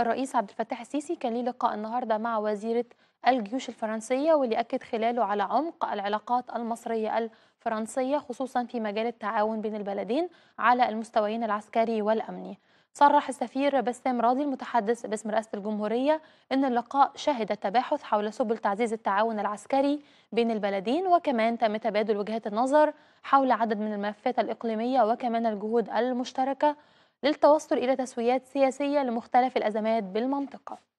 الرئيس عبد الفتاح السيسي كان ليه لقاء النهارده مع وزيره الجيوش الفرنسيه واللي اكد خلاله على عمق العلاقات المصريه الفرنسيه خصوصا في مجال التعاون بين البلدين على المستويين العسكري والامني. صرح السفير بسام راضي المتحدث باسم رئاسة الجمهورية أن اللقاء شهد تباحث حول سبل تعزيز التعاون العسكري بين البلدين وكمان تم تبادل وجهات النظر حول عدد من الملفات الإقليمية وكمان الجهود المشتركة للتوصل إلى تسويات سياسية لمختلف الأزمات بالمنطقة